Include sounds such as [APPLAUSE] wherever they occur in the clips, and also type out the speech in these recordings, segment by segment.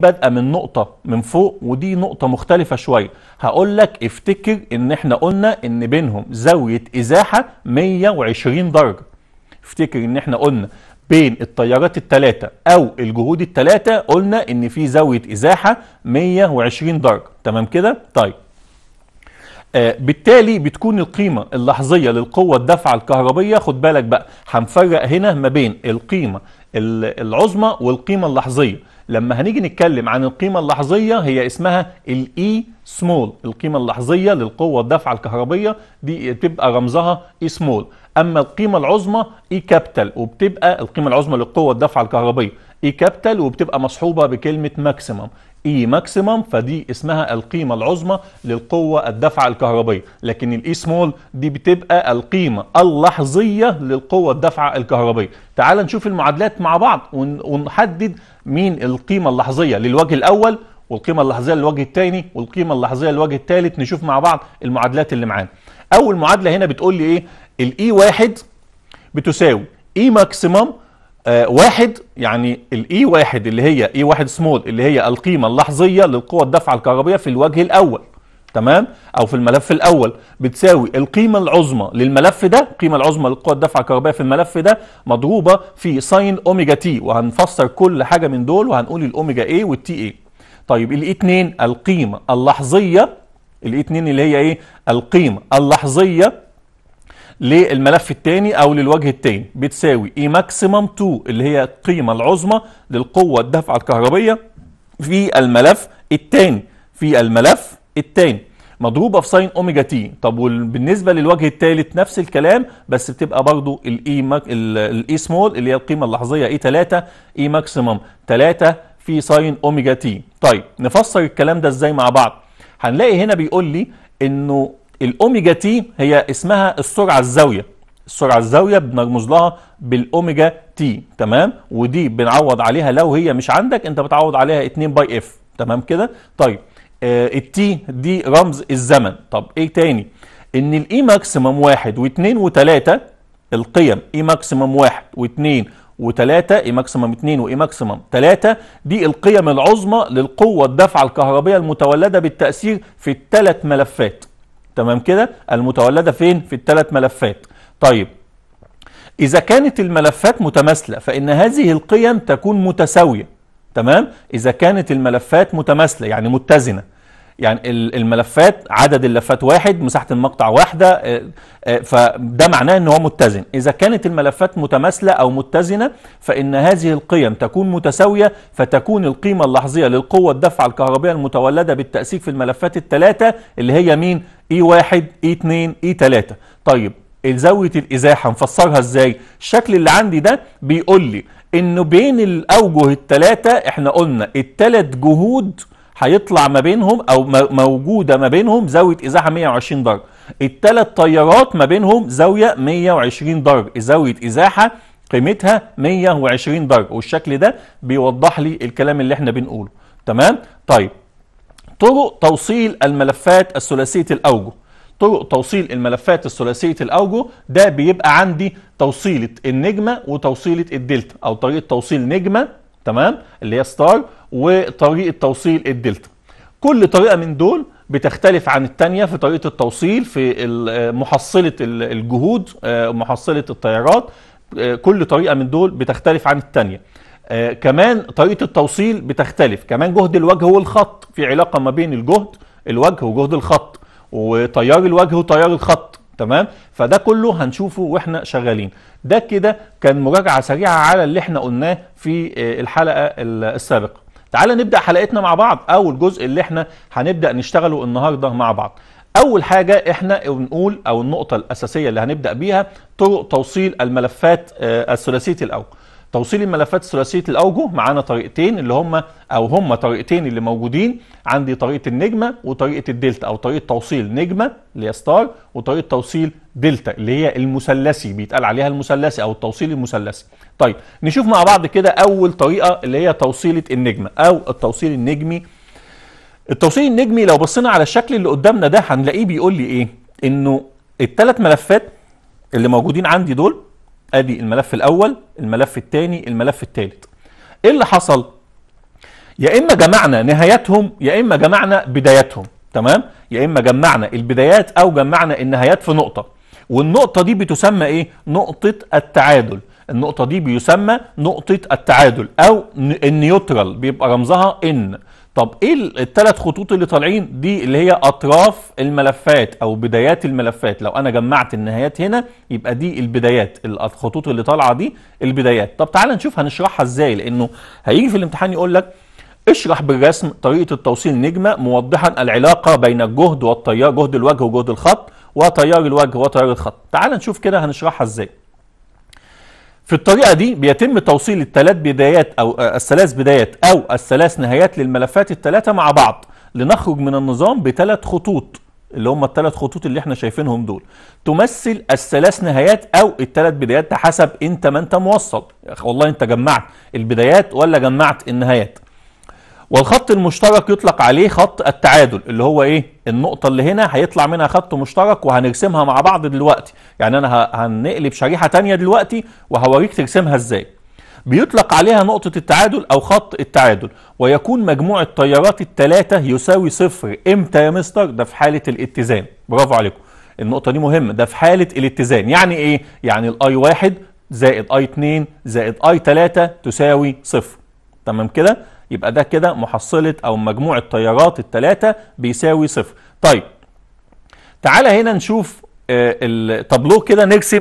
بادئه من نقطه من فوق ودي نقطه مختلفه شويه هقول لك افتكر ان احنا قلنا ان بينهم زاويه ازاحه 120 درجه افتكر ان احنا قلنا بين التيارات الثلاثه او الجهود الثلاثه قلنا ان في زاويه ازاحه 120 درجه تمام كده طيب آه بالتالي بتكون القيمة اللحظية للقوة الدفعة الكهربية خد بالك بقى هنفرق هنا ما بين القيمة العظمى والقيمة اللحظية لما هنيجي نتكلم عن القيمة اللحظية هي اسمها الاي سمول e القيمة اللحظية للقوة الدفعة الكهربية دي بتبقى رمزها اي e سمول اما القيمة العظمى اي e كابتل وبتبقى القيمة العظمى للقوة الدفعة الكهربية اي كابتل وبتبقى مصحوبة بكلمة ماكسيمم اي ماكسيمم فدي اسمها القيمه العظمى للقوه الدفعة الكهربيه لكن الاي سمول دي بتبقى القيمه اللحظيه للقوه الدفعة الكهربيه تعال نشوف المعادلات مع بعض ونحدد مين القيمة اللحظية للوجه الأول والقيمة اللحظية للوجه الثاني والقيمة اللحظية للوجه الثالث نشوف مع بعض المعادلات اللي معانا أول معادلة هنا بتقول لي إيه الإي e واحد بتساوي إي e ماكسيمم آه واحد يعني الإي e واحد اللي هي إي واحد سمول اللي هي القيمة اللحظية للقوة الدفع الكهربية في الوجه الأول تمام او في الملف الاول بتساوي القيمه العظمى للملف ده القيمه العظمى للقوى الدفع الكهربائيه في الملف ده مضروبه في ساين اوميجا تي وهنفسر كل حاجه من دول وهنقول الاوميجا ايه والتي ايه طيب الاي e 2 القيمه اللحظيه الاي e 2 اللي هي ايه القيمه اللحظيه للملف الثاني او للوجه الثاني بتساوي اي ماكسيمم 2 اللي هي القيمه العظمى للقوه الدفع الكهربيه في الملف الثاني في الملف الثاني مضروبه في ساين اوميجا تي طب وبالنسبه للوجه الثالث نفس الكلام بس بتبقى برضو الاي ماك الاي سمول اللي هي القيمه اللحظيه اي 3 اي ماكسيمم 3 في ساين اوميجا تي طيب نفسر الكلام ده ازاي مع بعض هنلاقي هنا بيقول لي انه الاوميجا تي هي اسمها السرعه الزاويه السرعه الزاويه بنرمز لها بالاوميجا تي تمام ودي بنعوض عليها لو هي مش عندك انت بتعوض عليها 2 باي اف تمام كده طيب آه، التي دي رمز الزمن طب ايه تاني ان الاي ماكسيمم e واحد واثنين وثلاثة القيم اي e ماكسيمم واحد واثنين وثلاثة اي e ماكسيمم اثنين واي ماكسيمم ثلاثة دي القيم العظمى للقوة الدفعة الكهربية المتولدة بالتأثير في الثلاث ملفات تمام كده المتولدة فين في الثلاث ملفات طيب إذا كانت الملفات متماثلة فإن هذه القيم تكون متساوية تمام اذا كانت الملفات متماثله يعني متزنه يعني الملفات عدد اللفات واحد مساحه المقطع واحده آه، آه، فده معناه ان هو متزن اذا كانت الملفات متماثله او متزنه فان هذه القيم تكون متساويه فتكون القيمه اللحظيه للقوه الدفعه الكهربائيه المتولده بالتاثير في الملفات الثلاثه اللي هي مين اي 1 اي 2 اي 3 طيب زاويه الازاحه نفسرها ازاي الشكل اللي عندي ده بيقول لي انه بين الاوجه الثلاثه احنا قلنا الثلاث جهود هيطلع ما بينهم او موجوده ما بينهم زاويه ازاحه 120 درجه الثلاث تيارات ما بينهم زاويه 120 درجه زاويه ازاحه قيمتها 120 درجه والشكل ده بيوضح لي الكلام اللي احنا بنقوله تمام طيب طرق توصيل الملفات الثلاثيه الاوجه طرق توصيل الملفات الثلاثيه الاوجه ده بيبقى عندي توصيله النجمه وتوصيله الدلتا او طريقه توصيل نجمه تمام اللي هي ستار وطريقه توصيل الدلتا كل طريقه من دول بتختلف عن الثانيه في طريقه التوصيل في آه، محصله الجهود آه، محصله الطيارات آه، كل طريقه من دول بتختلف عن الثانيه كمان طريقه التوصيل بتختلف كمان جهد الوجه والخط في علاقه ما بين الجهد الوجه وجهد الخط وتيار الوجه وتيار الخط تمام فده كله هنشوفه واحنا شغالين ده كده كان مراجعه سريعه على اللي احنا قلناه في آه، الحلقه السابقه تعال نبدا حلقتنا مع بعض اول جزء اللي احنا هنبدا نشتغله النهارده مع بعض اول حاجه احنا بنقول او النقطه الاساسيه اللي هنبدا بيها طرق توصيل الملفات آه، الثلاثيه الاول توصيل الملفات ثلاثيه الاوجه معانا طريقتين اللي هم او هم طريقتين اللي موجودين عندي طريقه النجمه وطريقه الدلتا او طريقه توصيل نجمه اللي هي ستار وطريقه توصيل دلتا اللي هي المثلثي بيتقال عليها المثلثي او التوصيل المثلثي طيب نشوف مع بعض كده اول طريقه اللي هي توصيله النجمه او التوصيل النجمي التوصيل النجمي لو بصينا على الشكل اللي قدامنا ده هنلاقيه بيقول لي ايه انه الثلاث ملفات اللي موجودين عندي دول ادي الملف الاول الملف الثاني الملف الثالث ايه اللي حصل يا اما جمعنا نهاياتهم يا اما جمعنا بداياتهم تمام يا اما جمعنا البدايات او جمعنا النهايات في نقطه والنقطه دي بتسمى ايه نقطه التعادل النقطه دي بيسمى نقطه التعادل او النيوترال بيبقى رمزها ان طب ايه الثلاث خطوط اللي طالعين دي اللي هي اطراف الملفات او بدايات الملفات لو انا جمعت النهايات هنا يبقى دي البدايات الخطوط اللي طالعه دي البدايات طب تعال نشوف هنشرحها ازاي لانه هيجي في الامتحان يقول لك اشرح بالرسم طريقه التوصيل نجمه موضحا العلاقه بين الجهد والتيار جهد الوجه وجهد الخط وتيار الوجه وتيار الخط تعال نشوف كده هنشرحها ازاي في الطريقة دي بيتم توصيل الثلاث بدايات أو آه، الثلاث بدايات أو الثلاث نهايات للملفات الثلاثة مع بعض لنخرج من النظام بثلاث خطوط اللي هم الثلاث خطوط اللي احنا شايفينهم دول تمثل الثلاث نهايات او الثلاث بدايات حسب انت ما انت موصل والله انت جمعت البدايات ولا جمعت النهايات والخط المشترك يطلق عليه خط التعادل اللي هو ايه النقطه اللي هنا هيطلع منها خط مشترك وهنرسمها مع بعض دلوقتي يعني انا هنقلب شريحه تانية دلوقتي وهوريك ترسمها ازاي بيطلق عليها نقطة التعادل أو خط التعادل ويكون مجموع التيارات الثلاثة يساوي صفر إمتى يا مستر؟ ده في حالة الاتزان برافو عليكم النقطة دي مهمة ده في حالة الاتزان يعني إيه؟ يعني الأي واحد زائد أي 2 زائد أي 3 تساوي صفر تمام كده؟ يبقى ده كده محصلة أو مجموع التيارات التلاتة بيساوي صفر طيب تعالى هنا نشوف آه، التابلو كده نرسم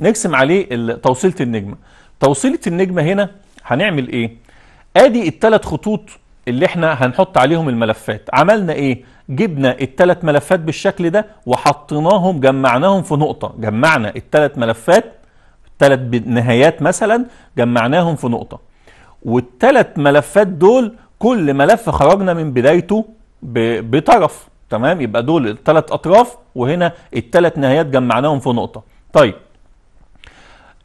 نرسم عليه توصيلة النجمة توصيلة النجمة هنا هنعمل ايه ادي التلات خطوط اللي احنا هنحط عليهم الملفات عملنا ايه جبنا التلات ملفات بالشكل ده وحطيناهم جمعناهم في نقطة جمعنا التلات ملفات التلات نهايات مثلا جمعناهم في نقطة والثلاث ملفات دول كل ملف خرجنا من بدايته بطرف تمام يبقى دول الثلاث اطراف وهنا الثلاث نهايات جمعناهم في نقطه طيب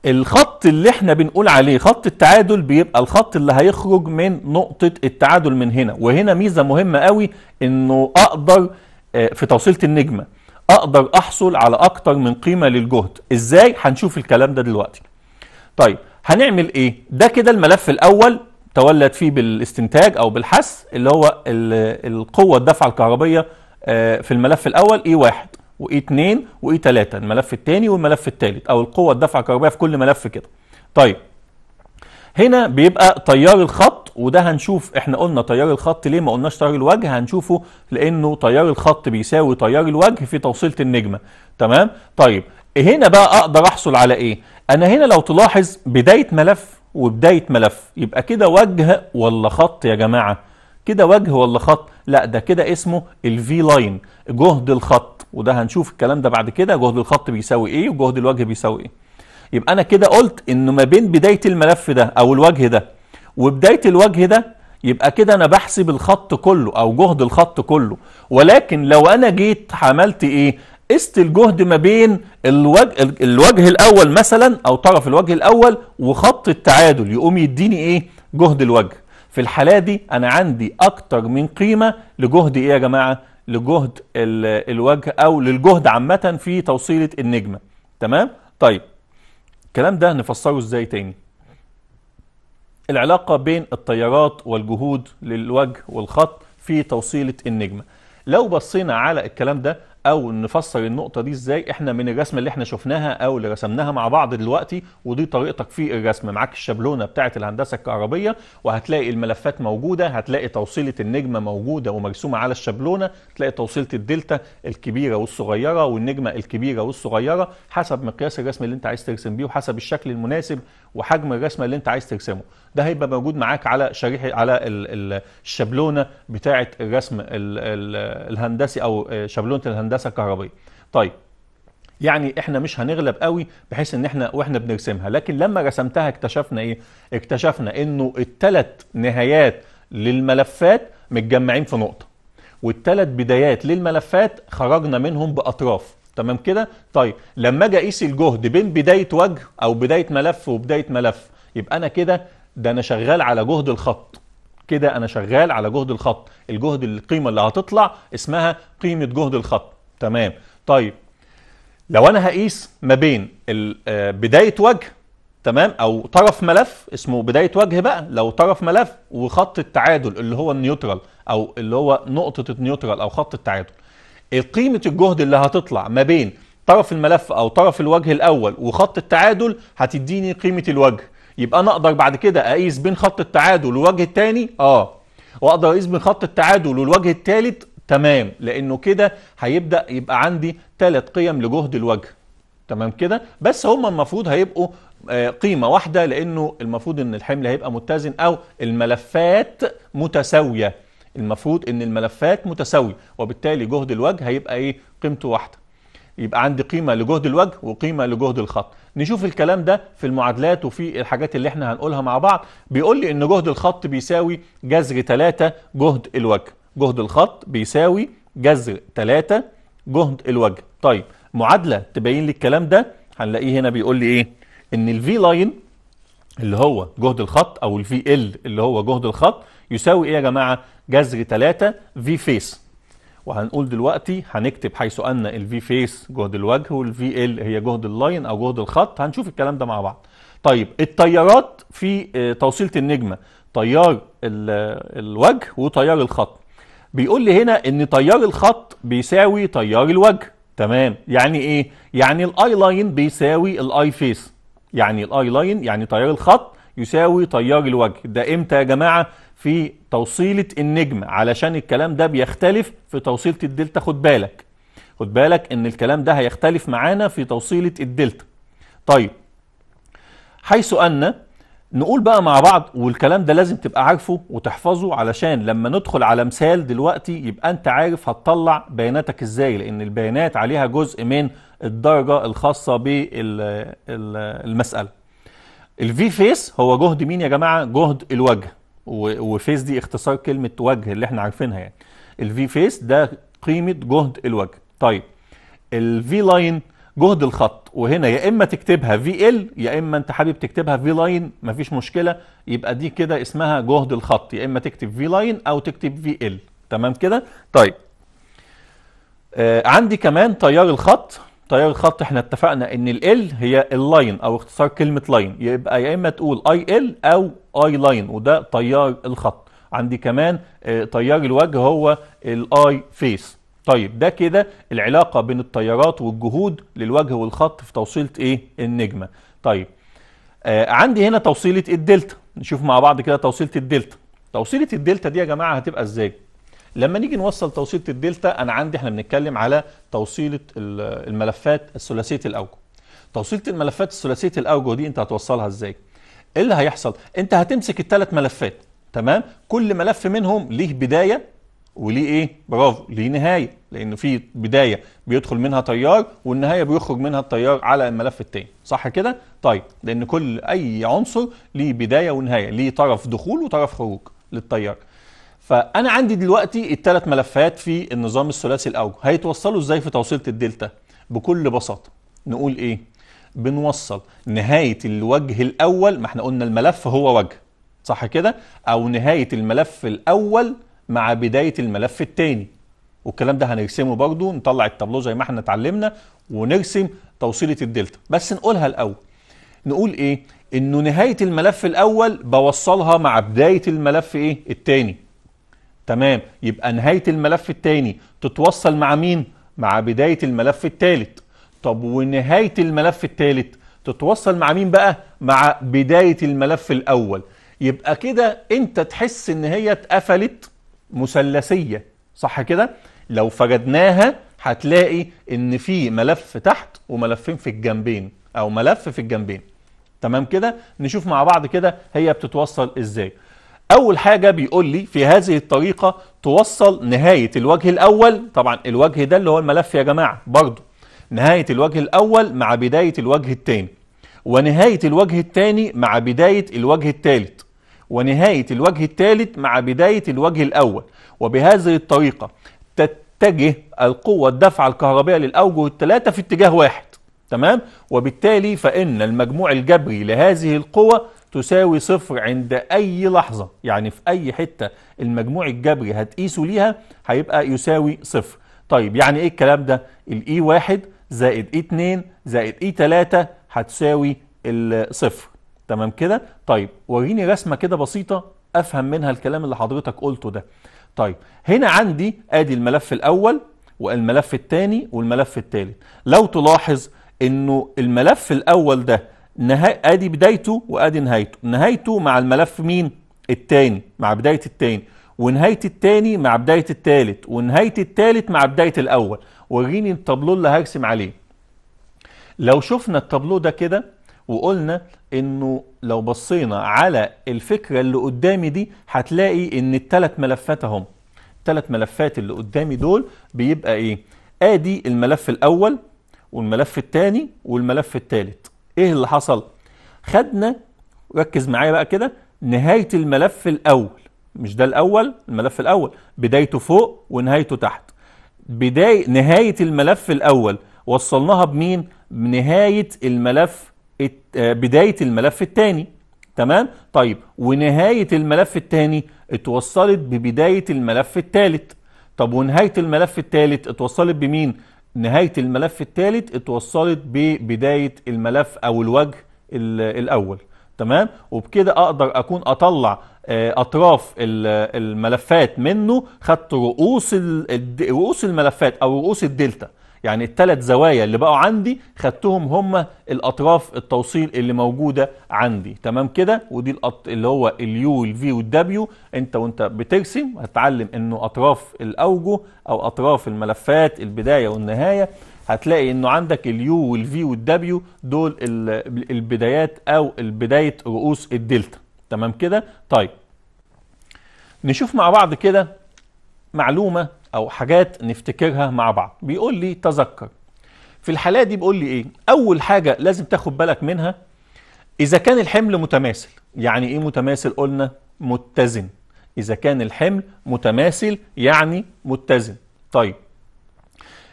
الخط اللي احنا بنقول عليه خط التعادل بيبقى الخط اللي هيخرج من نقطه التعادل من هنا وهنا ميزه مهمه قوي انه اقدر آه، في توصيله النجمه اقدر احصل على اكتر من قيمه للجهد ازاي هنشوف الكلام ده دلوقتي طيب هنعمل ايه ده كده الملف الاول تولد فيه بالاستنتاج او بالحس اللي هو القوه الدفعه الكهربيه آه، في الملف الاول اي واحد واي 2 واي 3 الملف الثاني والملف الثالث او القوه الدفعه الكهربائيه في كل ملف كده طيب هنا بيبقى تيار الخط وده هنشوف احنا قلنا تيار الخط ليه ما قلناش تيار الوجه هنشوفه لانه تيار الخط بيساوي تيار الوجه في توصيله النجمه تمام طيب هنا بقى اقدر احصل على ايه انا هنا لو تلاحظ بداية ملف وبداية ملف يبقى كده وجه ولا خط يا جماعة كده وجه ولا خط لا ده كده اسمه الفي لاين جهد الخط وده هنشوف الكلام ده بعد كده جهد الخط بيساوي ايه وجهد الوجه بيساوي ايه يبقى انا كده قلت انه ما بين بداية الملف ده او الوجه ده وبداية الوجه ده يبقى كده انا بحسب الخط كله او جهد الخط كله ولكن لو انا جيت عملت ايه قست الجهد ما بين الوجه, الوجه الاول مثلا او طرف الوجه الاول وخط التعادل يقوم يديني ايه جهد الوجه في الحالة دي انا عندي اكتر من قيمة لجهد ايه يا جماعة لجهد الوجه او للجهد عامة في توصيلة النجمة تمام طيب الكلام ده نفسره ازاي تاني العلاقة بين التيارات والجهود للوجه والخط في توصيلة النجمة لو بصينا على الكلام ده او نفسر النقطه دي ازاي احنا من الرسمه اللي احنا شفناها او اللي رسمناها مع بعض دلوقتي ودي طريقتك في الرسم معاك الشابلونه بتاعه الهندسه الكهربيه وهتلاقي الملفات موجوده هتلاقي توصيله النجمه موجوده ومرسومه على الشابلونه تلاقي توصيله الدلتا الكبيره والصغيره والنجمه الكبيره والصغيره حسب مقياس الرسم اللي انت عايز ترسم بيه وحسب الشكل المناسب وحجم الرسمه اللي انت عايز ترسمه ده هيبقى موجود معاك على شريحه على الشبلونه بتاعه الرسم الهندسي او آه، شبلونه الهندسه الكهربائيه طيب يعني احنا مش هنغلب قوي بحيث ان احنا واحنا بنرسمها لكن لما رسمتها اكتشفنا ايه اكتشفنا انه الثلاث نهايات للملفات متجمعين في نقطه والثلاث بدايات للملفات خرجنا منهم باطراف تمام كده طيب لما اجي اقيس الجهد بين بدايه وجه او بدايه ملف وبدايه ملف يبقى انا كده ده انا شغال على جهد الخط كده انا شغال على جهد الخط الجهد القيمه اللي هتطلع اسمها قيمه جهد الخط تمام طيب لو انا هقيس ما بين آه، بدايه وجه تمام او طرف ملف اسمه بدايه وجه بقى لو طرف ملف وخط التعادل اللي هو النيوترال او اللي هو نقطه النيوترال او خط التعادل قيمه الجهد اللي هتطلع ما بين طرف الملف او طرف الوجه الاول وخط التعادل هتديني قيمه الوجه يبقى انا اقدر بعد كده اقيس بين خط التعادل والوجه الثاني اه واقدر اقيس بين خط التعادل والوجه الثالث تمام لانه كده هيبدا يبقى عندي ثلاث قيم لجهد الوجه تمام كده بس هما المفروض هيبقوا آه، قيمه واحده لانه المفروض ان الحمل هيبقى متزن او الملفات متساويه المفروض ان الملفات متساويه وبالتالي جهد الوجه هيبقى ايه قيمته واحده يبقى عندي قيمه لجهد الوجه وقيمه لجهد الخط نشوف الكلام ده في المعادلات وفي الحاجات اللي احنا هنقولها مع بعض بيقول لي ان جهد الخط بيساوي جذر 3 جهد الوجه جهد الخط بيساوي جذر 3 جهد الوجه طيب معادله تبين لي الكلام ده هنلاقيه هنا بيقول لي ايه ان الفي لاين اللي هو جهد الخط او الفي ال اللي هو جهد الخط يساوي ايه يا جماعه جذر 3 في فيس وهنقول دلوقتي هنكتب حيث ان الفي فيس جهد الوجه والفي ال هي جهد اللاين او جهد الخط هنشوف الكلام ده مع بعض طيب التيارات في آه، توصيله النجمه تيار آه، الوجه وتيار الخط بيقول لي هنا ان تيار الخط بيساوي تيار الوجه تمام يعني ايه يعني الاي لاين بيساوي الاي فيس يعني الاي لاين يعني تيار الخط يساوي تيار الوجه ده امتى يا جماعه في توصيلة النجم علشان الكلام ده بيختلف في توصيلة الدلتا خد بالك خد بالك ان الكلام ده هيختلف معانا في توصيلة الدلتا طيب حيث ان نقول بقى مع بعض والكلام ده لازم تبقى عارفه وتحفظه علشان لما ندخل على مثال دلوقتي يبقى انت عارف هتطلع بياناتك ازاي لان البيانات عليها جزء من الدرجة الخاصة بالمسألة الفي فيس هو جهد مين يا جماعة جهد الوجه وفيس دي اختصار كلمه وجه اللي احنا عارفينها يعني الفي فيس ده قيمه جهد الوجه طيب الفي لاين جهد الخط وهنا يا اما تكتبها في ال يا اما انت حابب تكتبها في لاين مفيش مشكله يبقى دي كده اسمها جهد الخط يا اما تكتب في لاين او تكتب في ال تمام كده طيب آه عندي كمان تيار الخط تيار طيب، الخط احنا اتفقنا ان ال هي اللاين او اختصار كلمه لاين يبقى يا اما تقول اي ال او اي لاين وده تيار الخط عندي كمان تيار آه، الوجه هو الاي فيس طيب ده كده العلاقه بين التيارات والجهود للوجه والخط في توصيله ايه النجمه طيب آه عندي هنا توصيله الدلتا نشوف مع بعض كده توصيله الدلتا توصيله الدلتا دي يا جماعه هتبقى ازاي لما نيجي نوصل توصيله الدلتا انا عندي احنا بنتكلم على توصيله الملفات الثلاثيه الاوجه توصيله الملفات الثلاثيه الاوجه دي انت هتوصلها ازاي ايه اللي هيحصل انت هتمسك الثلاث ملفات تمام كل ملف منهم ليه بدايه وليه ايه برافو ليه نهايه لانه في بدايه بيدخل منها تيار والنهايه بيخرج منها التيار على الملف الثاني صح كده طيب لان كل اي عنصر ليه بدايه ونهايه ليه طرف دخول وطرف خروج للتيار فانا عندي دلوقتي الثلاث ملفات في النظام الثلاثي الاوجه هيتوصلوا ازاي في توصيله الدلتا بكل بساطه نقول ايه بنوصل نهايه الوجه الاول ما احنا قلنا الملف هو وجه صح كده او نهايه الملف الاول مع بدايه الملف الثاني والكلام ده هنرسمه برضو نطلع التابلو زي ما احنا اتعلمنا ونرسم توصيله الدلتا بس نقولها الاول نقول ايه انه نهايه الملف الاول بوصلها مع بدايه الملف ايه الثاني تمام يبقى نهاية الملف الثاني تتوصل مع مين؟ مع بداية الملف الثالث طب ونهاية الملف الثالث تتوصل مع مين بقى؟ مع بداية الملف الأول يبقى كده أنت تحس إن هي اتقفلت مثلثية صح كده؟ لو فجدناها هتلاقي إن في ملف تحت وملفين في الجنبين أو ملف في الجنبين تمام كده؟ نشوف مع بعض كده هي بتتوصل إزاي أول حاجة بيقول لي في هذه الطريقة توصل نهاية الوجه الأول طبعا الوجه ده اللي هو الملف يا جماعة برضو نهاية الوجه الأول مع بداية الوجه الثاني ونهاية الوجه الثاني مع بداية الوجه الثالث ونهاية الوجه الثالث مع بداية الوجه الأول وبهذه الطريقة تتجه القوة الدفع الكهربائية للأوجه الثلاثة في اتجاه واحد تمام وبالتالي فإن المجموع الجبري لهذه القوة تساوي صفر عند أي لحظة يعني في أي حتة المجموع الجبري هتقيسه ليها هيبقى يساوي صفر طيب يعني إيه الكلام ده؟ الإي e واحد زائد إي e اتنين زائد إي e تلاتة هتساوي الصفر تمام كده؟ طيب وريني رسمة كده بسيطة أفهم منها الكلام اللي حضرتك قلته ده طيب هنا عندي ادي الملف الاول والملف الثاني والملف الثالث لو تلاحظ انه الملف الاول ده نهاية ادي بدايته وادي نهايته نهايته مع الملف مين التاني مع بداية التاني ونهاية التاني مع بداية التالت ونهاية التالت مع بداية الاول وريني التابلو اللي هرسم عليه لو شفنا التابلو ده كده وقلنا انه لو بصينا على الفكرة اللي قدامي دي هتلاقي ان التلات ملفات اهم التلات ملفات اللي قدامي دول بيبقى ايه ادي الملف الاول والملف الثاني والملف الثالث ايه اللي حصل خدنا ركز معايا بقى كده نهايه الملف الاول مش ده الاول الملف الاول بدايته فوق ونهايته تحت بداية نهاية الملف الأول وصلناها بمين؟ بنهاية الملف بداية الملف الثاني تمام؟ طيب ونهاية الملف الثاني اتوصلت ببداية الملف الثالث طب ونهاية الملف الثالث اتوصلت بمين؟ نهاية الملف الثالث اتوصلت ببداية الملف أو الوجه الأول تمام وبكده أقدر أكون أطلع آه، أطراف الملفات منه خدت رؤوس رؤوس الملفات أو رؤوس الدلتا يعني الثلاث زوايا اللي بقوا عندي خدتهم هم الاطراف التوصيل اللي موجوده عندي تمام كده ودي الأط... اللي هو اليو والفي والدبليو انت وانت بترسم هتتعلم انه اطراف الاوجه او اطراف الملفات البدايه والنهايه هتلاقي انه عندك اليو والفي والدبليو دول البدايات او بدايه رؤوس الدلتا تمام كده طيب نشوف مع بعض كده معلومه او حاجات نفتكرها مع بعض بيقول لي تذكر في الحالة دي بيقول لي ايه اول حاجة لازم تاخد بالك منها اذا كان الحمل متماثل يعني ايه متماثل قلنا متزن اذا كان الحمل متماثل يعني متزن طيب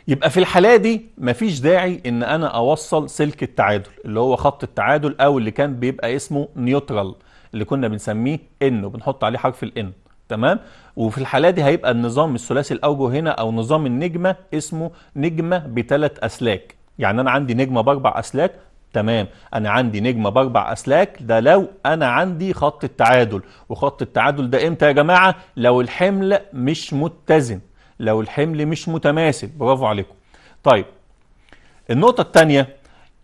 يبقى في الحالة دي مفيش داعي ان انا اوصل سلك التعادل اللي هو خط التعادل او اللي كان بيبقى اسمه نيوترال اللي كنا بنسميه ان وبنحط عليه حرف الان تمام وفي الحالة دي هيبقى النظام الثلاثي الأوجه هنا أو نظام النجمة اسمه نجمة بثلاث أسلاك يعني أنا عندي نجمة بأربع أسلاك تمام انا عندي نجمه باربع اسلاك ده لو انا عندي خط التعادل وخط التعادل ده امتى يا جماعه لو الحمل مش متزن لو الحمل مش متماثل برافو عليكم طيب النقطه الثانيه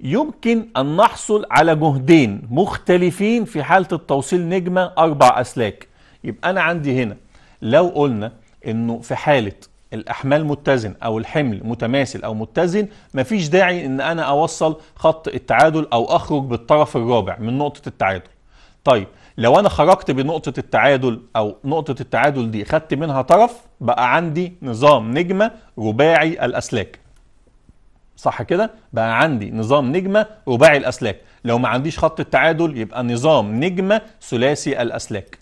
يمكن ان نحصل على جهدين مختلفين في حاله التوصيل نجمه اربع اسلاك يبقى انا عندي هنا لو قلنا انه في حاله الاحمال متزن او الحمل متماثل او متزن مفيش داعي ان انا اوصل خط التعادل او اخرج بالطرف الرابع من نقطه التعادل طيب لو انا خرجت بنقطه التعادل او نقطه التعادل دي خدت منها طرف بقى عندي نظام نجمه رباعي الاسلاك صح كده بقى عندي نظام نجمه رباعي الاسلاك لو ما عنديش خط التعادل يبقى نظام نجمه ثلاثي الاسلاك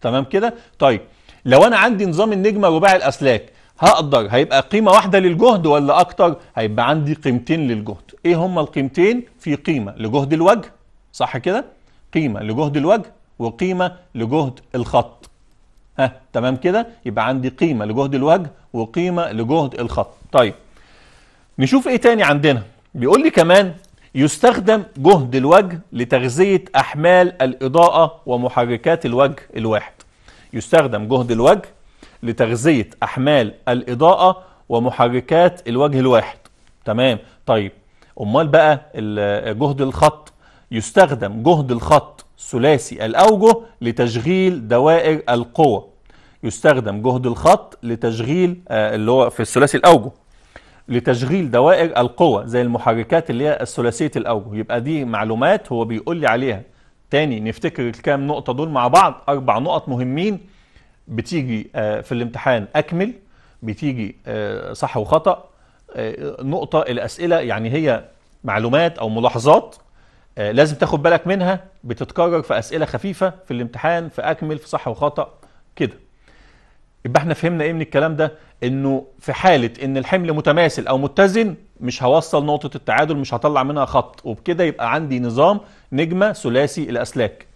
تمام كده طيب لو انا عندي نظام النجمه رباعي الاسلاك هقدر هيبقى قيمه واحده للجهد ولا اكتر هيبقى عندي قيمتين للجهد ايه هما القيمتين في قيمه لجهد الوجه صح كده قيمه لجهد الوجه وقيمه لجهد الخط ها تمام كده يبقى عندي قيمه لجهد الوجه وقيمه لجهد الخط طيب نشوف ايه تاني عندنا بيقول لي كمان يستخدم جهد الوجه لتغذية أحمال الإضاءة ومحركات الوجه الواحد يستخدم جهد الوجه لتغذية أحمال الإضاءة ومحركات الوجه الواحد تمام طيب أمال بقى جهد الخط يستخدم جهد الخط ثلاثي الأوجه لتشغيل دوائر القوة يستخدم جهد الخط لتشغيل آه، اللي هو في الثلاثي الأوجه لتشغيل دوائر القوى زي المحركات اللي هي الثلاثيه الاوجه يبقى دي معلومات هو بيقول لي عليها تاني نفتكر الكام نقطه دول مع بعض اربع نقط مهمين بتيجي آه، في الامتحان اكمل بتيجي آه، صح وخطا آه، نقطه الاسئله يعني هي معلومات او ملاحظات لازم تاخد بالك منها بتتكرر في اسئله خفيفه في الامتحان في اكمل في صح وخطا كده يبقى احنا فهمنا ايه من الكلام ده انه في حاله ان الحمل متماثل او متزن مش هوصل نقطه التعادل مش هطلع منها خط وبكده يبقى عندي نظام نجمه ثلاثي الاسلاك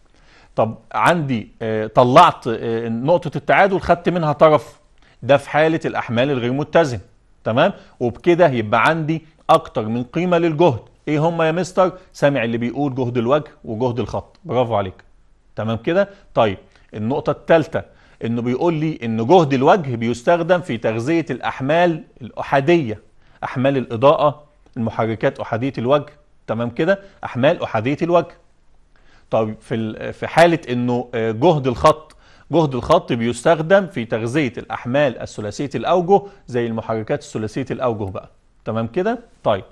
طب عندي آه، طلعت آه، نقطه التعادل خدت منها طرف ده في حاله الاحمال الغير متزن تمام وبكده يبقى عندي اكتر من قيمه للجهد ايه هما يا مستر سامع اللي بيقول جهد الوجه وجهد الخط برافو عليك تمام كده طيب النقطه الثالثه انه بيقول لي ان جهد الوجه بيستخدم في تغذية الاحمال الاحادية احمال الاضاءة المحركات احادية الوجه تمام كده احمال احادية الوجه طب في في حالة انه آه، جهد الخط جهد الخط بيستخدم في تغذية الاحمال الثلاثية الاوجه زي المحركات الثلاثية الاوجه بقى تمام كده طيب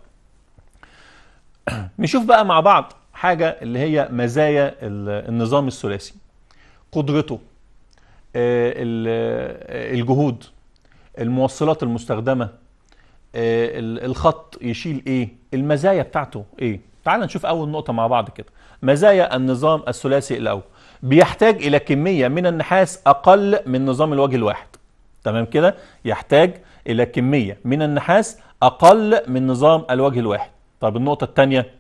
[CLEARS THROAT] نشوف بقى مع بعض حاجة اللي هي مزايا النظام الثلاثي قدرته آه، آه، الجهود الموصلات المستخدمه آه، الخط يشيل ايه المزايا بتاعته ايه تعال نشوف اول نقطه مع بعض كده مزايا النظام الثلاثي الاول بيحتاج الى كميه من النحاس اقل من نظام الوجه الواحد تمام كده يحتاج الى كميه من النحاس اقل من نظام الوجه الواحد طب النقطه الثانيه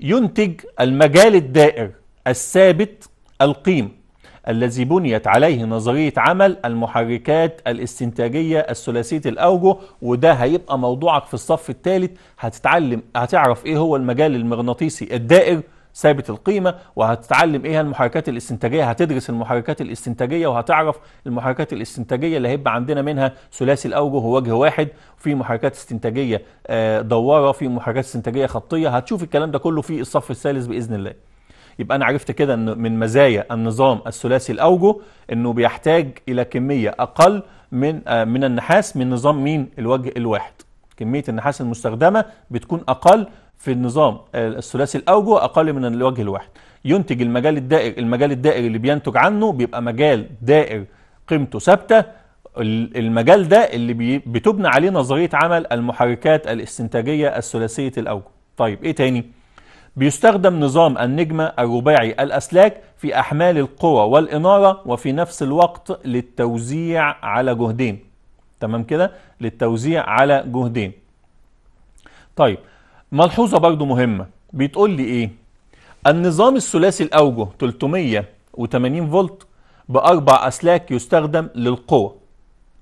ينتج المجال الدائر الثابت القيم الذي بنيت عليه نظرية عمل المحركات الاستنتاجية الثلاثية الأوجه وده هيبقى موضوعك في الصف الثالث هتتعلم هتعرف إيه هو المجال المغناطيسي الدائر ثابت القيمه وهتتعلم ايه المحركات الاستنتاجيه هتدرس المحركات الاستنتاجيه وهتعرف المحركات الاستنتاجيه اللي هيبقى عندنا منها ثلاثي الاوجه ووجه واحد في محركات استنتاجيه آه، دواره في محركات استنتاجيه خطيه هتشوف الكلام ده كله في الصف الثالث باذن الله يبقى أنا عرفت كده أن من مزايا النظام الثلاثي الأوجه أنه بيحتاج إلى كمية أقل من آه، من النحاس من نظام مين الوجه الواحد كمية النحاس المستخدمة بتكون أقل في النظام آه، الثلاثي الأوجه أقل من الوجه الواحد ينتج المجال الدائري المجال الدائري اللي بينتج عنه بيبقى مجال دائر قيمته ثابته المجال ده اللي بتبنى عليه نظريه عمل المحركات الاستنتاجيه الثلاثيه الاوجه طيب ايه تاني بيستخدم نظام النجمة الرباعي الأسلاك في أحمال القوى والإنارة وفي نفس الوقت للتوزيع على جهدين تمام كده للتوزيع على جهدين طيب ملحوظة برضو مهمة بتقول لي إيه النظام الثلاثي الأوجه 380 فولت بأربع أسلاك يستخدم للقوة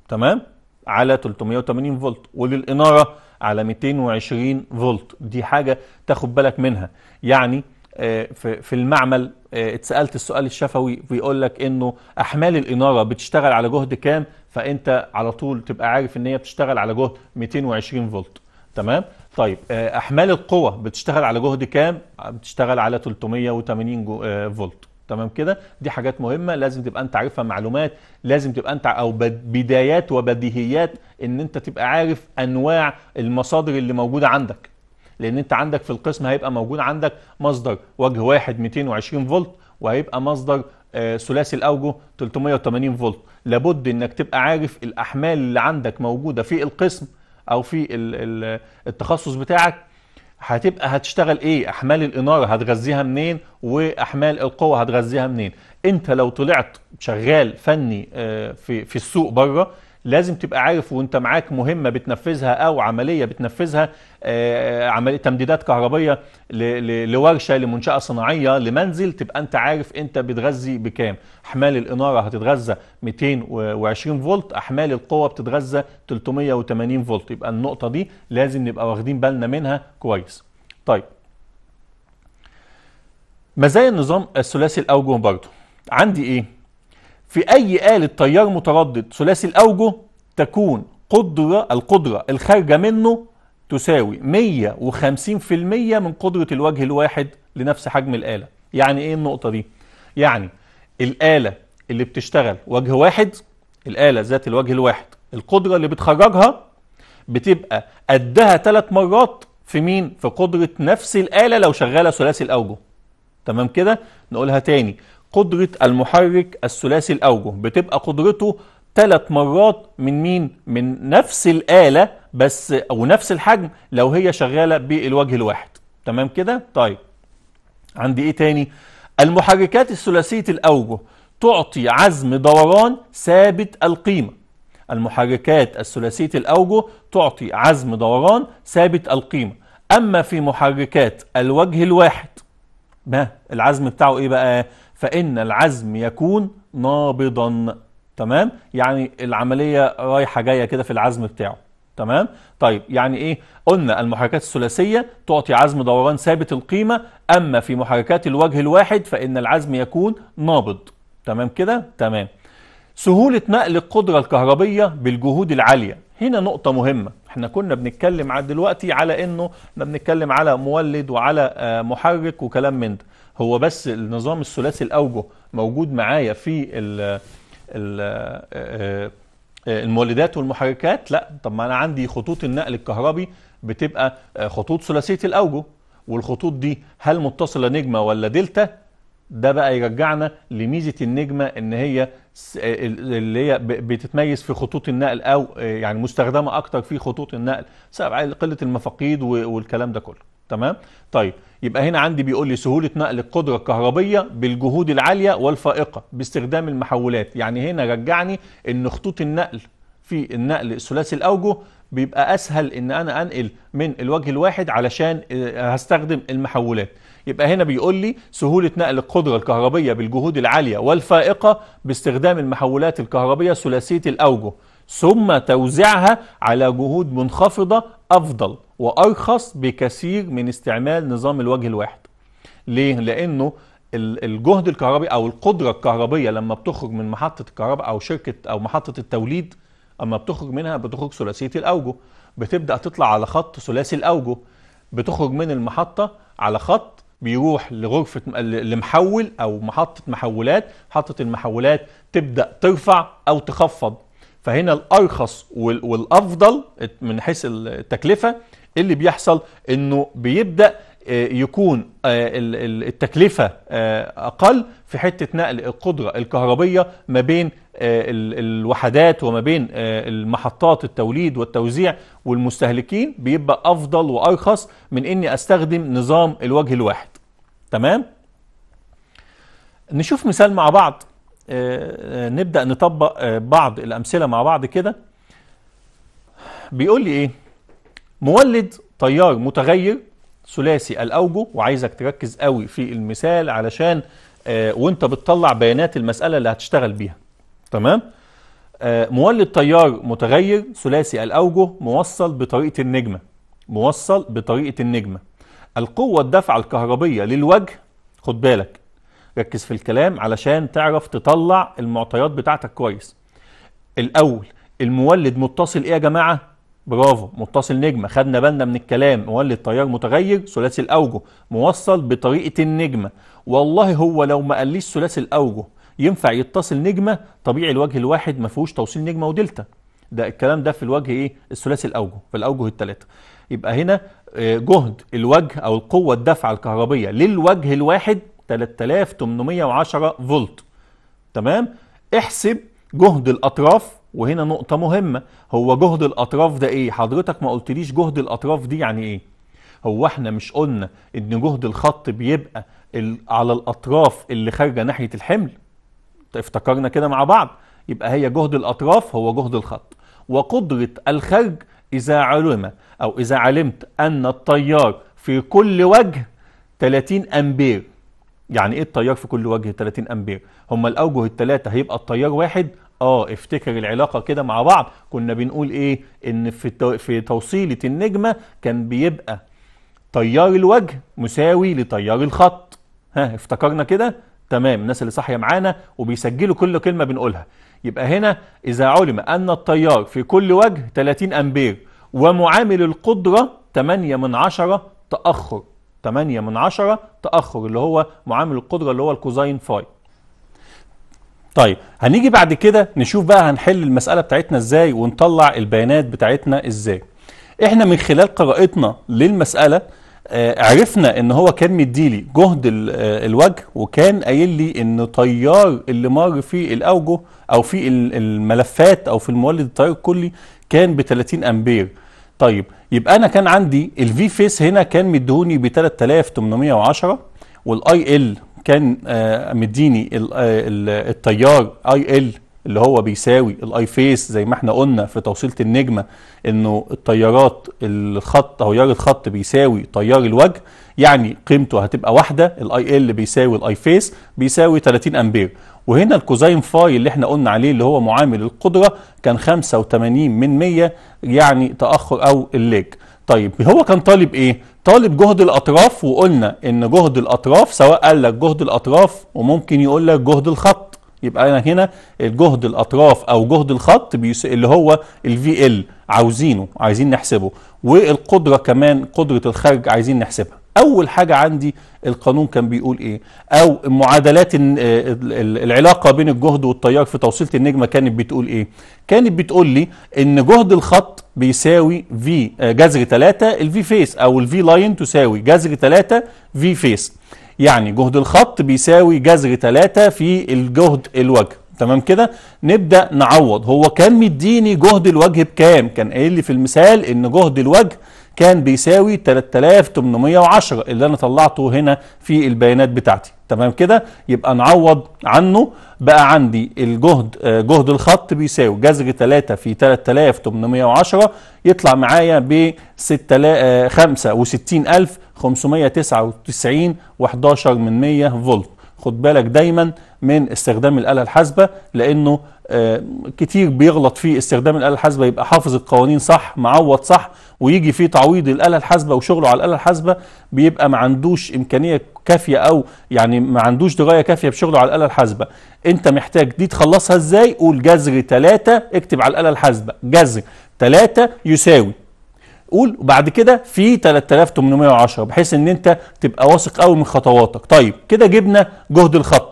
تمام على 380 فولت وللإنارة على 220 فولت دي حاجة تاخد بالك منها يعني آه، في المعمل آه، اتسالت السؤال الشفوي بيقول لك انه احمال الاناره بتشتغل على جهد كام فانت على طول تبقى عارف ان هي بتشتغل على جهد 220 فولت تمام طيب آه، احمال القوه بتشتغل على جهد كام بتشتغل على 380 فولت تمام كده دي حاجات مهمه لازم تبقى انت عارفها معلومات لازم تبقى انت او بدايات وبديهيات ان انت تبقى عارف انواع المصادر اللي موجوده عندك لان انت عندك في القسم هيبقى موجود عندك مصدر وجه واحد 220 فولت وهيبقى مصدر آه، ثلاثي الاوجه 380 فولت لابد انك تبقى عارف الاحمال اللي عندك موجوده في القسم او في التخصص بتاعك هتبقى هتشتغل ايه احمال الاناره هتغذيها منين واحمال القوه هتغذيها منين انت لو طلعت شغال فني آه، في في السوق بره لازم تبقى عارف وانت معاك مهمه بتنفذها او عمليه بتنفذها آه، عمليه تمديدات كهربيه لورشه لمنشاه صناعيه لمنزل تبقى انت عارف انت بتغذي بكام احمال الاناره هتتغذى 220 فولت احمال القوه بتتغذى 380 فولت يبقى النقطه دي لازم نبقى واخدين بالنا منها كويس طيب مزايا النظام الثلاثي الاوجه برضه عندي ايه في أي آلة تيار متردد ثلاثي الأوجه تكون قدرة القدرة الخارجة منه تساوي 150% من قدرة الوجه الواحد لنفس حجم الآلة يعني إيه النقطة دي؟ يعني الآلة اللي بتشتغل وجه واحد الآلة ذات الوجه الواحد القدرة اللي بتخرجها بتبقى قدها ثلاث مرات في مين؟ في قدرة نفس الآلة لو شغالة ثلاثي الأوجه تمام كده؟ نقولها تاني قدرة المحرك الثلاثي الأوجه بتبقى قدرته ثلاث مرات من مين؟ من نفس الآلة بس أو نفس الحجم لو هي شغالة بالوجه الواحد تمام كده؟ طيب عندي إيه تاني؟ المحركات الثلاثية الأوجه تعطي عزم دوران ثابت القيمة المحركات الثلاثية الأوجه تعطي عزم دوران ثابت القيمة أما في محركات الوجه الواحد ما العزم بتاعه إيه بقى فإن العزم يكون نابضا تمام يعني العملية رايحة جاية كده في العزم بتاعه تمام طيب يعني ايه قلنا المحركات الثلاثيه تعطي عزم دوران ثابت القيمه اما في محركات الوجه الواحد فان العزم يكون نابض تمام كده تمام سهوله نقل القدره الكهربيه بالجهود العاليه هنا نقطه مهمه احنا كنا بنتكلم دلوقتي على انه ما بنتكلم على مولد وعلى آه، محرك وكلام من ده هو بس النظام الثلاثي الاوجه موجود معايا في ال ال آه، آه، المولدات والمحركات لا طب ما انا عندي خطوط النقل الكهربي بتبقى آه، خطوط ثلاثيه الاوجه والخطوط دي هل متصله نجمه ولا دلتا ده بقى يرجعنا لميزه النجمه ان هي اللي هي بتتميز في خطوط النقل او يعني مستخدمه اكتر في خطوط النقل سبب قله المفاقيد والكلام ده كله تمام طيب يبقى هنا عندي بيقول لي سهولة نقل القدرة الكهربية بالجهود العالية والفائقة باستخدام المحولات يعني هنا رجعني ان خطوط النقل في النقل ثلاثي الأوجه بيبقى أسهل ان أنا أنقل من الوجه الواحد علشان آه، هستخدم المحولات يبقى هنا بيقول لي سهولة نقل القدرة الكهربية بالجهود العالية والفائقة باستخدام المحولات الكهربية ثلاثية الأوجه ثم توزيعها على جهود منخفضة أفضل وأرخص بكثير من استعمال نظام الوجه الواحد ليه؟ لأنه الجهد الكهربي أو القدرة الكهربية لما بتخرج من محطة الكهرباء أو شركة أو محطة التوليد أما بتخرج منها بتخرج ثلاثية الأوجه بتبدأ تطلع على خط ثلاثي الأوجه بتخرج من المحطة على خط بيروح لغرفة لمحول أو محطة محولات محطة المحولات تبدأ ترفع أو تخفض فهنا الأرخص والأفضل من حيث التكلفة اللي بيحصل انه بيبدا آه، يكون آه، التكلفة آه، أقل في حتة نقل القدرة الكهربية ما بين الوحدات وما بين المحطات التوليد والتوزيع والمستهلكين بيبقى أفضل وأرخص من إني أستخدم نظام الوجه الواحد تمام؟ نشوف مثال مع بعض نبدأ نطبق بعض الأمثلة مع بعض كده بيقول لي إيه مولد تيار متغير ثلاثي الاوجه وعايزك تركز قوي في المثال علشان آه، وانت بتطلع بيانات المساله اللي هتشتغل بيها تمام آه، مولد تيار متغير ثلاثي الاوجه موصل بطريقه النجمه موصل بطريقه النجمه القوه الدفع الكهربيه للوجه خد بالك ركز في الكلام علشان تعرف تطلع المعطيات بتاعتك كويس الاول المولد متصل ايه يا جماعه برافو متصل نجمه خدنا بالنا من الكلام مولد تيار متغير ثلاثي الاوجه موصل بطريقه النجمه والله هو لو ما قاليش ثلاثي الاوجه ينفع يتصل نجمه طبيعي الوجه الواحد ما فيهوش توصيل نجمه ودلتا ده الكلام ده في الوجه ايه الثلاثي الاوجه في الاوجه الثلاثه يبقى هنا آه، جهد الوجه او القوه الدافعه الكهربيه للوجه الواحد 3810 فولت تمام احسب جهد الاطراف وهنا نقطة مهمة هو جهد الأطراف ده إيه؟ حضرتك ما قلتليش جهد الأطراف دي يعني إيه؟ هو إحنا مش قلنا إن جهد الخط بيبقى على الأطراف اللي خارجة ناحية الحمل؟ افتكرنا كده مع بعض يبقى هي جهد الأطراف هو جهد الخط وقدرة الخرج إذا علم أو إذا علمت أن التيار في كل وجه 30 أمبير يعني ايه التيار في كل وجه 30 امبير هما الاوجه الثلاثه هيبقى التيار واحد اه افتكر العلاقه كده مع بعض كنا بنقول ايه ان في في توصيله النجمه كان بيبقى تيار الوجه مساوي لتيار الخط ها افتكرنا كده تمام الناس اللي صاحيه معانا وبيسجلوا كل كلمه بنقولها يبقى هنا اذا علم ان التيار في كل وجه 30 امبير ومعامل القدره 8 من 10 تاخر 8 من 10 تاخر اللي هو معامل القدره اللي هو الكوزين فاي طيب هنيجي بعد كده نشوف بقى هنحل المسألة بتاعتنا ازاي ونطلع البيانات بتاعتنا ازاي احنا من خلال قراءتنا للمسألة آه عرفنا ان هو كان مديلي جهد آه الوجه وكان قايل لي ان طيار اللي مر في الاوجه او في الملفات او في المولد التيار الكلي كان ب 30 امبير طيب يبقى انا كان عندي الفي فيس هنا كان مديهوني ب 3810 والاي ال كان آه، مديني آه، التيار اي ال اللي هو بيساوي الاي فيس زي ما احنا قلنا في توصيله النجمه انه التيارات الخط تيار الخط بيساوي تيار الوجه يعني قيمته هتبقى واحده الاي ال بيساوي الاي فيس بيساوي 30 امبير وهنا الكوزين فاي اللي احنا قلنا عليه اللي هو معامل القدره كان 85 من 100 يعني تاخر او الليج طيب هو كان طالب ايه طالب جهد الاطراف وقلنا ان جهد الاطراف سواء قال لك جهد الاطراف وممكن يقول لك جهد الخط يبقى انا هنا الجهد الاطراف او جهد الخط اللي هو الفي ال عاوزينه عايزين نحسبه والقدره كمان قدره الخارج عايزين نحسبها اول حاجه عندي القانون كان بيقول ايه او معادلات آه، العلاقه بين الجهد والتيار في توصيله النجمه كانت بتقول ايه كانت بتقول لي ان جهد الخط بيساوي في آه، جذر 3 الفي فيس او الفي لاين تساوي جذر 3 في فيس يعني جهد الخط بيساوي جذر 3 في الجهد الوجه تمام كده نبدا نعوض هو كان مديني جهد الوجه بكام كان قايل لي في المثال ان جهد الوجه كان بيساوي 3810 اللي انا طلعته هنا في البيانات بتاعتي تمام كده يبقى نعوض عنه بقى عندي الجهد آه، جهد الخط بيساوي جذر 3 في 3810 يطلع معايا ب 65599 آه، و11 من 100 فولت خد بالك دايما من استخدام الآلة الحاسبة لأنه كتير بيغلط في استخدام الآلة الحاسبة يبقى حافظ القوانين صح معوض صح ويجي في تعويض الآلة الحاسبة وشغله على الآلة الحاسبة بيبقى ما عندوش إمكانية كافية أو يعني ما عندوش دراية كافية بشغله على الآلة الحاسبة أنت محتاج دي تخلصها إزاي قول جذر 3 اكتب على الآلة الحاسبة جذر 3 يساوي قول وبعد كده في 3810 بحيث ان انت تبقى واثق قوي من خطواتك طيب كده جبنا جهد الخط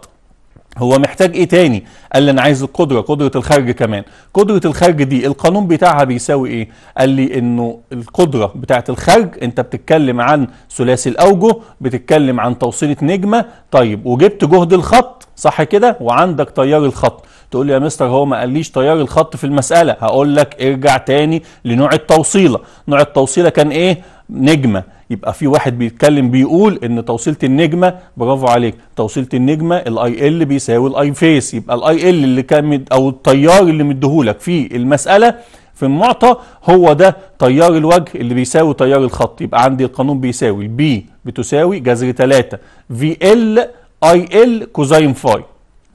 هو محتاج ايه تاني؟ قال لي انا عايز القدره قدره الخرج كمان، قدره الخرج دي القانون بتاعها بيساوي ايه؟ قال لي انه القدره بتاعه الخرج انت بتتكلم عن ثلاثي الاوجه، بتتكلم عن توصيله نجمه، طيب وجبت جهد الخط صح كده؟ وعندك تيار الخط، تقول لي يا مستر هو ما قاليش تيار الخط في المساله، هقول لك ارجع تاني لنوع التوصيله، نوع التوصيله كان ايه؟ نجمه، يبقى في واحد بيتكلم بيقول ان توصيله النجمه برافو عليك توصيله النجمه الاي ال بيساوي الاي فيس يبقى الاي ال اللي كان مد او التيار اللي مديهولك في المساله في المعطى هو ده تيار الوجه اللي بيساوي تيار الخط يبقى عندي القانون بيساوي البي بتساوي جذر 3 في ال اي ال كوزين فاي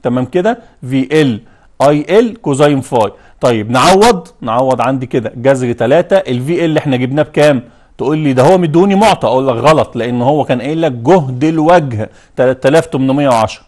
تمام كده في ال اي ال كوزين فاي طيب نعوض نعوض عندي كده جذر 3 الفي ال احنا جبناه بكام تقول لي ده هو مدوني معطى اقول لك غلط لان هو كان قايل لك جهد الوجه 3810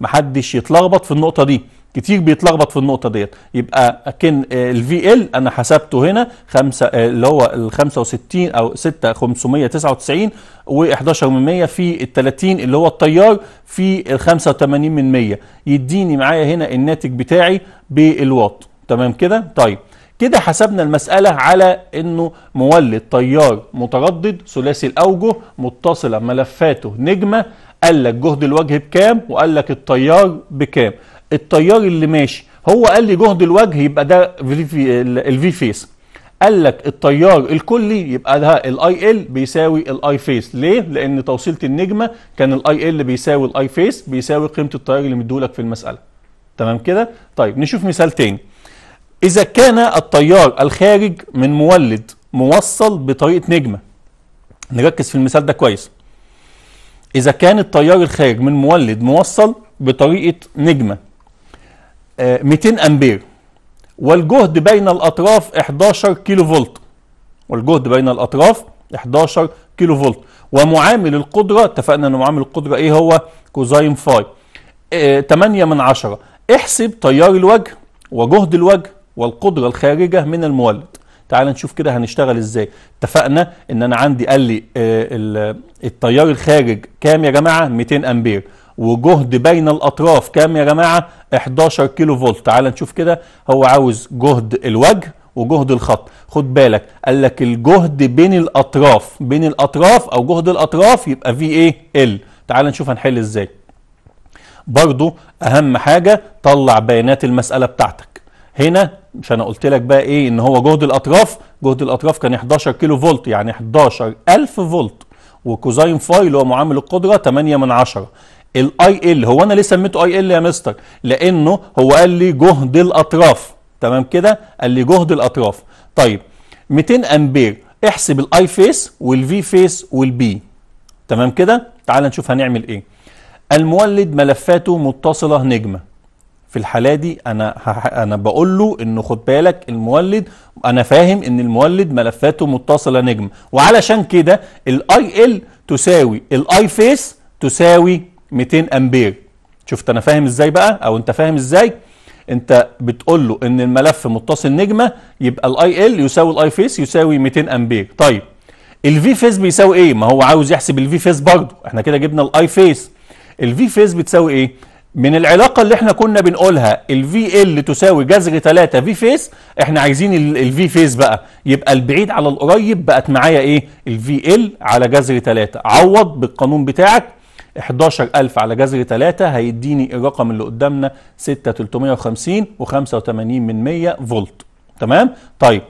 محدش يتلخبط في النقطه دي كتير بيتلخبط في النقطه ديت يبقى اكن آه، الفي ال انا حسبته هنا 5 آه، اللي هو ال 65 او 6 599 و11 من 100 في ال 30 اللي هو التيار في ال 85 من 100 يديني معايا هنا الناتج بتاعي بالواط تمام كده طيب كده حسبنا المسألة على انه مولد طيار متردد ثلاثي الاوجه متصلة ملفاته نجمة قال لك جهد الوجه بكام وقال لك التيار بكام التيار اللي ماشي هو قال لي جهد الوجه يبقى ده الفي فيس قال لك التيار الكلي يبقى ده الاي ال بيساوي الاي فيس ليه لان توصيله النجمه كان الاي ال بيساوي الاي فيس بيساوي قيمه التيار اللي مديهولك في المساله تمام كده طيب نشوف مثال تاني إذا كان التيار الخارج من مولد موصل بطريقة نجمة نركز في المثال ده كويس إذا كان التيار الخارج من مولد موصل بطريقة نجمة 200 آه، أمبير والجهد بين الأطراف 11 كيلو فولت والجهد بين الأطراف 11 كيلو فولت ومعامل القدرة اتفقنا أن معامل القدرة إيه هو كوزاين فاي 8 آه، من 10 احسب تيار الوجه وجهد الوجه والقدرة الخارجة من المولد تعال نشوف كده هنشتغل ازاي اتفقنا ان انا عندي قال لي آه، التيار الخارج كام يا جماعه 200 امبير وجهد بين الاطراف كام يا جماعه 11 كيلو فولت تعال نشوف كده هو عاوز جهد الوجه وجهد الخط خد بالك قال لك الجهد بين الاطراف بين الاطراف او جهد الاطراف يبقى في ايه ال تعال نشوف هنحل ازاي برضو اهم حاجه طلع بيانات المساله بتاعتك هنا مش انا قلت لك بقى ايه ان هو جهد الاطراف جهد الاطراف كان 11 كيلو فولت يعني 11000 فولت وكوزاين فاي اللي هو معامل القدره 8 من 10 الاي ال هو انا ليه سميته اي ال يا مستر لانه هو قال لي جهد الاطراف تمام كده قال لي جهد الاطراف طيب 200 امبير احسب الاي فيس والفي فيس والبي تمام كده تعال نشوف هنعمل ايه المولد ملفاته متصله نجمه في الحاله دي انا انا بقول له انه خد بالك المولد انا فاهم ان المولد ملفاته متصله نجم وعلشان كده الاي ال تساوي الاي فيس تساوي 200 امبير شفت انا فاهم ازاي بقى او انت فاهم ازاي انت بتقول له ان الملف متصل نجمه يبقى الاي ال يساوي الاي فيس يساوي 200 امبير طيب الفي فيس بيساوي ايه ما هو عاوز يحسب الفي فيس برضه احنا كده جبنا الاي فيس الفي فيس بتساوي ايه من العلاقة اللي احنا كنا بنقولها ال ال تساوي جذر 3 في فيس احنا عايزين V فيس بقى يبقى البعيد على القريب بقت معايا ايه ال ال على جذر 3 عوض بالقانون بتاعك 11000 على جذر 3 هيديني الرقم اللي قدامنا 6350 و85 من 100 فولت تمام طيب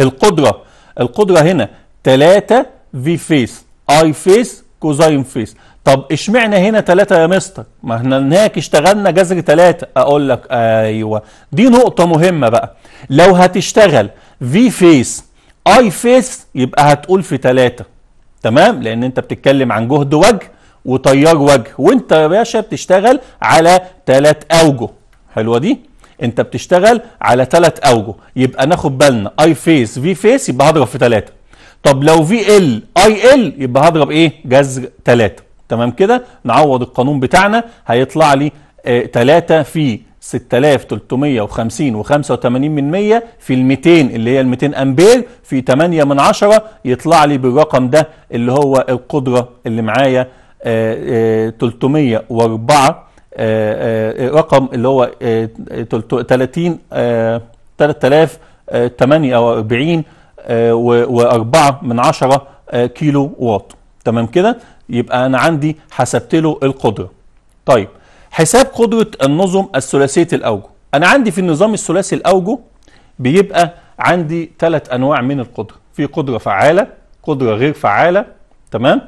القدرة القدرة هنا 3 في فيس اي فيس كوزاين فيس طب اشمعنى هنا ثلاثة يا مستر ما احنا هناك اشتغلنا جذر ثلاثة اقول لك ايوه دي نقطة مهمة بقى لو هتشتغل في فيس اي فيس يبقى هتقول في ثلاثة تمام لان انت بتتكلم عن جهد وجه وتيار وجه وانت يا باشا بتشتغل على ثلاث اوجه حلوة دي انت بتشتغل على ثلاث اوجه يبقى ناخد بالنا اي فيس في فيس يبقى هضرب في ثلاثة طب لو في ال اي ال يبقى هضرب ايه جذر ثلاثة تمام كده نعوض القانون بتاعنا هيطلع لي 3 آه، في 6350 و85 من 100 في ال 200 اللي هي ال 200 امبير في 8 من 10 يطلع لي بالرقم ده اللي هو القدره اللي معايا 304 آه، آه، رقم اللي هو 30 3048 و4 من 10 كيلو واط تمام كده يبقى انا عندي حسبت له القدره طيب حساب قدره النظم الثلاثيه الاوجه انا عندي في النظام الثلاثي الاوجه بيبقى عندي ثلاث انواع من القدره في قدره فعاله قدره غير فعاله تمام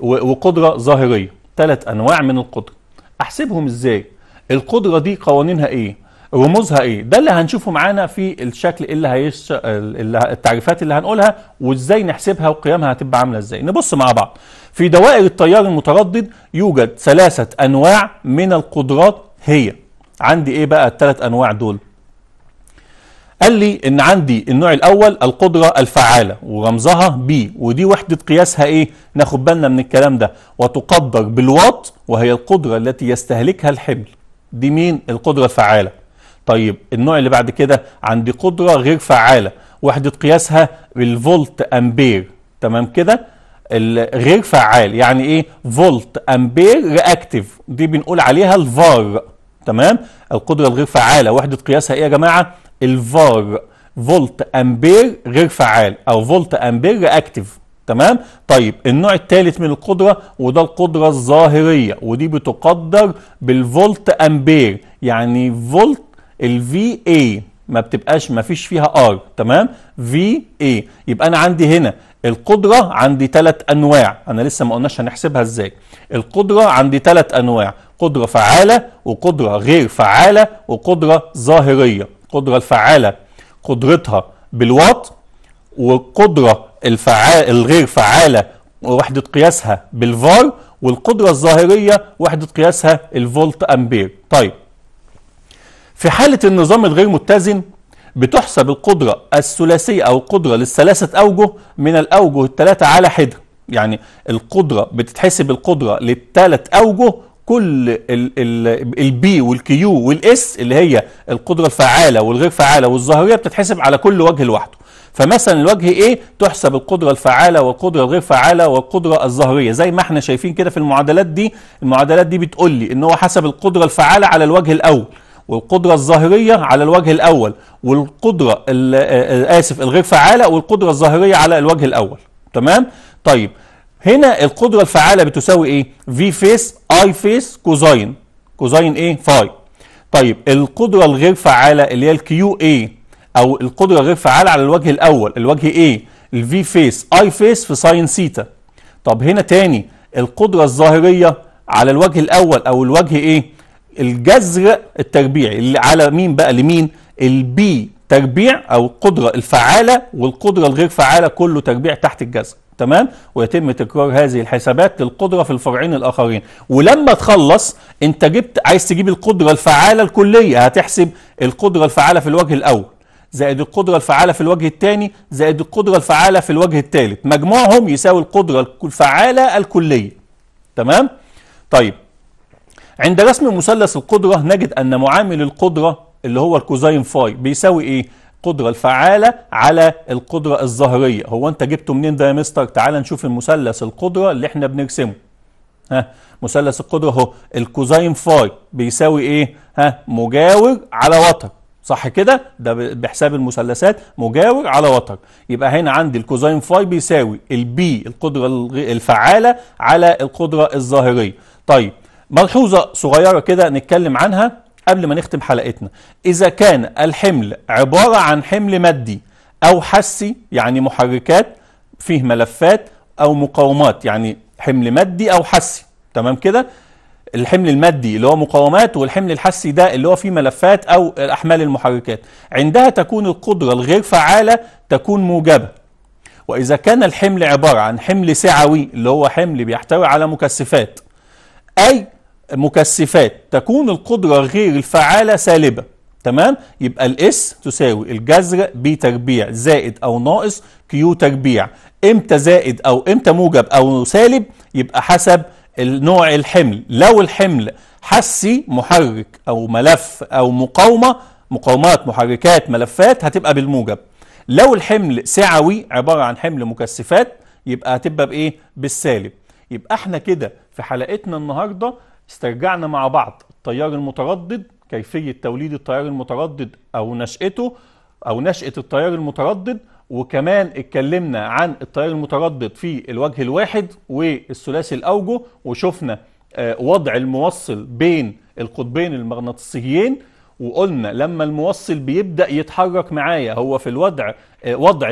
وقدره ظاهريه ثلاث انواع من القدره احسبهم ازاي القدره دي قوانينها ايه رموزها ايه ده اللي هنشوفه معانا في الشكل اللي هيش اللي التعريفات اللي هنقولها وازاي نحسبها وقيمها هتبقى عامله ازاي نبص مع بعض في دوائر التيار المتردد يوجد ثلاثه انواع من القدرات هي عندي ايه بقى الثلاث انواع دول قال لي ان عندي النوع الاول القدره الفعاله ورمزها بي ودي وحده قياسها ايه ناخد بالنا من الكلام ده وتقدر بالواط وهي القدره التي يستهلكها الحمل دي مين القدره الفعاله طيب النوع اللي بعد كده عندي قدرة غير فعالة وحدة قياسها بالفولت أمبير تمام كده غير فعال يعني ايه فولت أمبير رياكتيف دي بنقول عليها الفار تمام القدرة الغير فعالة وحدة قياسها ايه يا جماعة الفار فولت أمبير غير فعال أو فولت أمبير رياكتيف تمام طيب النوع الثالث من القدرة وده القدرة الظاهرية ودي بتقدر بالفولت أمبير يعني فولت الفي اي ما بتبقاش ما فيش فيها ار تمام في اي يبقى انا عندي هنا القدرة عندي ثلاث أنواع أنا لسه ما قلناش هنحسبها إزاي القدرة عندي ثلاث أنواع قدرة فعالة وقدرة غير فعالة وقدرة ظاهرية القدرة الفعالة قدرتها بالوات والقدرة الفعالة الغير فعالة وحدة قياسها بالفار والقدرة الظاهرية وحدة قياسها الفولت أمبير طيب في حالة النظام الغير متزن بتحسب القدرة الثلاثية أو القدرة للثلاثة أوجه من الأوجه الثلاثة على حدة يعني القدرة بتتحسب القدرة للثلاث أوجه كل البي والكيو والاس اللي هي القدرة الفعالة والغير فعالة والظاهرية بتتحسب على كل وجه لوحده فمثلا الوجه ايه تحسب القدرة الفعالة والقدرة الغير فعالة والقدرة الظاهرية زي ما احنا شايفين كده في المعادلات دي المعادلات دي بتقول لي ان هو حسب القدرة الفعالة على الوجه الاول والقدرة الظاهرية على الوجه الأول والقدرة آه، آسف الغير فعالة والقدرة الظاهرية على الوجه الأول تمام طيب هنا القدرة الفعالة بتساوي إيه في فيس اي فيس كوزين كوزين إيه فاي طيب القدرة الغير فعالة اللي هي الكيو اي أو القدرة غير فعالة على الوجه الأول الوجه ايه الفي فيس اي فيس في ساين سيتا طب هنا تاني القدرة الظاهرية على الوجه الأول أو الوجه ايه الجذر التربيعي اللي على مين بقى لمين البي تربيع او القدره الفعاله والقدره الغير فعاله كله تربيع تحت الجذر تمام ويتم تكرار هذه الحسابات للقدره في الفرعين الاخرين ولما تخلص انت جبت عايز تجيب القدره الفعاله الكليه هتحسب القدره الفعاله في الوجه الاول زائد القدرة الفعالة في الوجه الثاني زائد القدرة الفعالة في الوجه الثالث مجموعهم يساوي القدرة الفعالة الكلية تمام طيب عند رسم مثلث القدرة نجد أن معامل القدرة اللي هو الكوزين فاي بيساوي إيه؟ القدرة الفعالة على القدرة الظاهرية هو أنت جبته منين ده يا مستر؟ تعال نشوف المثلث القدرة اللي احنا بنرسمه ها مثلث القدرة اهو الكوزين فاي بيساوي إيه؟ ها مجاور على وتر صح كده ده بحساب المثلثات مجاور على وتر يبقى هنا عندي الكوزين فاي بيساوي البي القدره الفعاله على القدره الظاهريه طيب ملحوظة صغيرة كده نتكلم عنها قبل ما نختم حلقتنا إذا كان الحمل عبارة عن حمل مادي أو حسي يعني محركات فيه ملفات أو مقاومات يعني حمل مادي أو حسي تمام كده الحمل المادي اللي هو مقاومات والحمل الحسي ده اللي هو فيه ملفات أو أحمال المحركات عندها تكون القدرة الغير فعالة تكون موجبة وإذا كان الحمل عبارة عن حمل سعوي اللي هو حمل بيحتوي على مكثفات أي مكثفات تكون القدرة غير الفعالة سالبة تمام يبقى الاس تساوي الجذر ب تربيع زائد او ناقص كيو تربيع امتى زائد او امتى موجب او سالب يبقى حسب نوع الحمل لو الحمل حسي محرك او ملف او مقاومة مقاومات محركات ملفات هتبقى بالموجب لو الحمل سعوي عبارة عن حمل مكثفات يبقى هتبقى بايه بالسالب يبقى احنا كده في حلقتنا النهارده استرجعنا مع بعض التيار المتردد كيفية توليد التيار المتردد أو نشأته أو نشأة التيار المتردد وكمان اتكلمنا عن التيار المتردد في الوجه الواحد والثلاثي الأوجه وشفنا آه، وضع الموصل بين القطبين المغناطيسيين وقلنا لما الموصل بيبدا يتحرك معايا هو في الوضع آه، وضع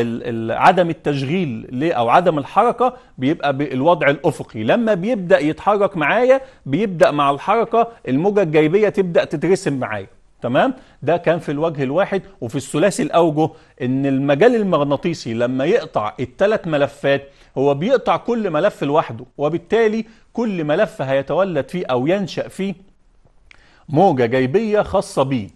عدم التشغيل ليه او عدم الحركه بيبقى الوضع الافقي لما بيبدا يتحرك معايا بيبدا مع الحركه الموجه الجايبيه تبدا تترسم معايا تمام ده كان في الوجه الواحد وفي الثلاثي الاوجه ان المجال المغناطيسي لما يقطع الثلاث ملفات هو بيقطع كل ملف لوحده وبالتالي كل ملف هيتولد فيه او ينشا فيه موجة جيبيه خاصة بيه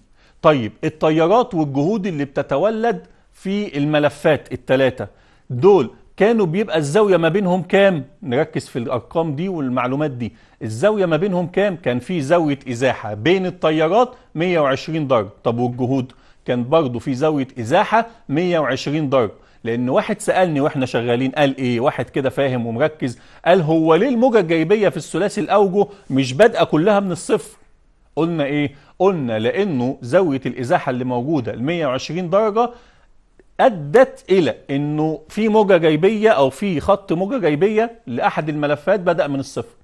طيب التيارات والجهود اللي بتتولد في الملفات التلاتة دول كانوا بيبقى الزاوية ما بينهم كام نركز في الأرقام دي والمعلومات دي الزاوية ما بينهم كام كان في زاوية إزاحة بين التيارات 120 درجة طب والجهود كان برضه في زاوية إزاحة 120 درجة لأن واحد سألني وإحنا شغالين قال إيه واحد كده فاهم ومركز قال هو ليه الموجة الجيبيه في الثلاثي الأوجه مش بادئة كلها من الصفر قلنا ايه قلنا لانه زاويه الازاحه اللي موجوده ال 120 درجه ادت الى انه في موجه جيبيه او في خط موجه جيبيه لاحد الملفات بدا من الصفر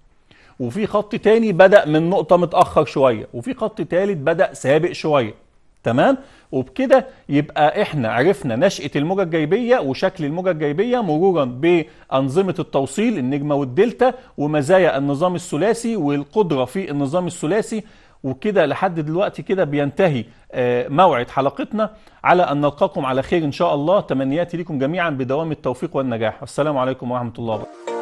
وفي خط تاني بدا من نقطه متاخر شويه وفي خط تالت بدا سابق شويه تمام وبكده يبقى احنا عرفنا نشاه الموجه الجيبيه وشكل الموجه الجيبيه مرورا بانظمه التوصيل النجمه والدلتا ومزايا النظام الثلاثي والقدره في النظام الثلاثي وكده لحد دلوقتي كده بينتهي آه، موعد حلقتنا على أن نلقاكم على خير إن شاء الله تمنياتي لكم جميعا بدوام التوفيق والنجاح والسلام عليكم ورحمة الله وبركاته